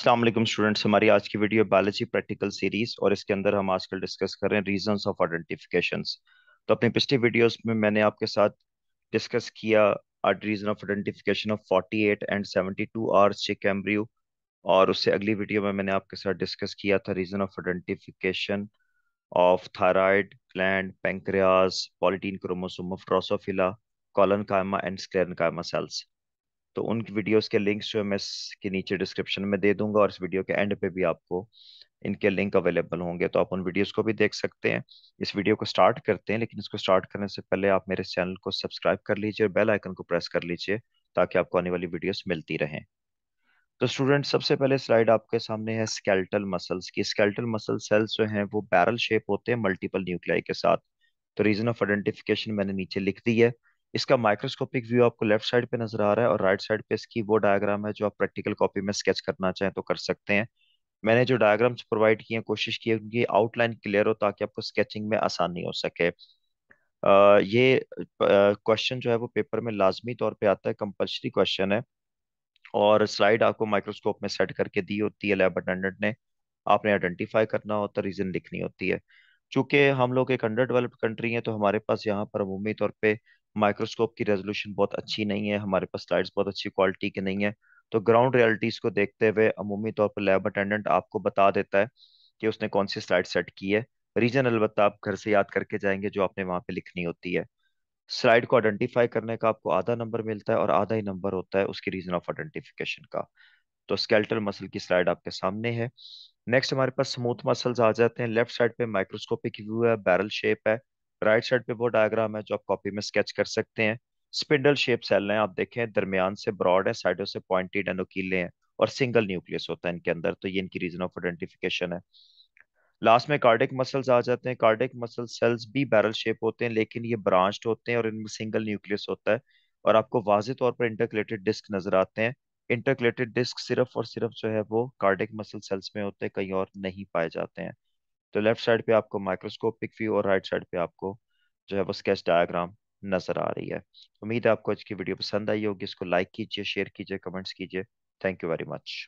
Aslam students हमारी आज की वीडियो बायोलॉजी प्रैक्टिकल सीरीज और इसके अंदर हम आजकल डिस्कस कर रहे हैं रीजन ऑफ आइडेंटिफिकेशन तो अपनी पिछली वीडियोस में मैंने आपके साथ डिस्कस किया region of identification of 48 and 72 two hours chick embryo और उससे अगली वीडियो में मैंने आपके साथ डिस्कस किया था reason of identification of thyroid gland pancreas polytene chromosome of drosophila collenchyma and sclerenchyma cells तो उन वीडियोस के लिंक्स जो है मैं इसके नीचे डिस्क्रिप्शन में दे दूंगा और इस वीडियो के एंड पे भी आपको इनके लिंक अवेलेबल होंगे तो आप उन वीडियोस को भी देख सकते हैं इस वीडियो को स्टार्ट करते हैं लेकिन इसको स्टार्ट करने से पहले आप मेरे चैनल को सब्सक्राइब कर लीजिए और बेल आइकन को प्रेस कर लीजिए ताकि आपको आने वाली वीडियोस मिलती रहें तो स्टूडेंट सबसे पहले स्लाइड आपके सामने है स्केल्टल मसल्स की स्केल्टल मसल सेल्स जो है वो बैरल शेप होते हैं मल्टीपल न्यूक्लियाई के साथ तो रीजन ऑफ आइडेंटिफिकेशन मैंने नीचे लिख दी है इसका माइक्रोस्कोपिक व्यू आपको लेफ्ट साइड पे नजर आ रहा है और राइट साइड पे इसकी वो डायग्राम है जो आप प्रैक्टिकल कॉपी में स्केच करना चाहें तो कर सकते हैं मैंने जो डायग्राम्स प्रोवाइड किए हैं कोशिश की है उनकी आउटलाइन क्लियर हो ताकि आपको स्केचिंग में आसानी हो सके आ, ये क्वेश्चन जो है वो पेपर में लाजमी तौर पर आता है कंपल्सरी क्वेश्चन है और स्लाइड आपको माइक्रोस्कोप में सेट करके दी होती है लैब अटेंडेंट ने आपने आइडेंटिफाई करना होता है रीजन लिखनी होती है चूंकि हम लोग एक अंडर डेवलप्ड कंट्री है तो हमारे पास यहाँ पर अमूमी तौर पर माइक्रोस्कोप की रेजोल्यूशन बहुत अच्छी नहीं है हमारे पास स्लाइड्स बहुत अच्छी क्वालिटी की नहीं है तो ग्राउंड रियलिटीज को देखते हुए अमूमी तौर पर लैब अटेंडेंट आपको बता देता है कि उसने कौन सी स्लाइड सेट की है रीजन अलबत्त आप घर से याद करके जाएंगे जो आपने वहां पे लिखनी होती है स्लाइड को आइडेंटिफाई करने का आपको आधा नंबर मिलता है और आधा ही नंबर होता है उसकी रीजन ऑफ आइडेंटिफिकेशन का तो स्केल्टल मसल की स्लाइड आपके सामने है नेक्स्ट हमारे पास स्मूथ मसल्स आ जाते हैं लेफ्ट साइड पे माइक्रोस्कोपिक व्यू है बैरल शेप है राइट साइड पे वो डायग्राम है जो आप कॉपी में स्केच कर सकते हैं स्पिंडल शेप सेल हैं आप देखें दरमियान से ब्रॉड है साइडों से पॉइंटेड नुकीले हैं और सिंगल न्यूक्लियस होता है इनके अंदर तो ये इनकी रीजन ऑफ आइडेंटिफिकेशन है लास्ट में कार्डिक मसल्स आ जाते हैं कार्डिक मसल सेल्स भी बैरल शेप होते हैं लेकिन ये ब्रांच्ड होते हैं और इनमें सिंगल न्यूक्लियस होता है और आपको वाजे तौर पर इंटरकलेटेड डिस्क नजर आते हैं इंटरकलेटेड डिस्क सिर्फ और सिर्फ जो है वो कार्डिक मसल सेल्स में होते हैं कहीं और नहीं पाए जाते हैं तो लेफ्ट साइड पे आपको माइक्रोस्कोपिक व्यू और राइट साइड पे आपको जो है वो स्केच डायग्राम नजर आ रही है उम्मीद है आपको आज की वीडियो पसंद आई होगी इसको लाइक कीजिए शेयर कीजिए कमेंट्स कीजिए थैंक यू वेरी मच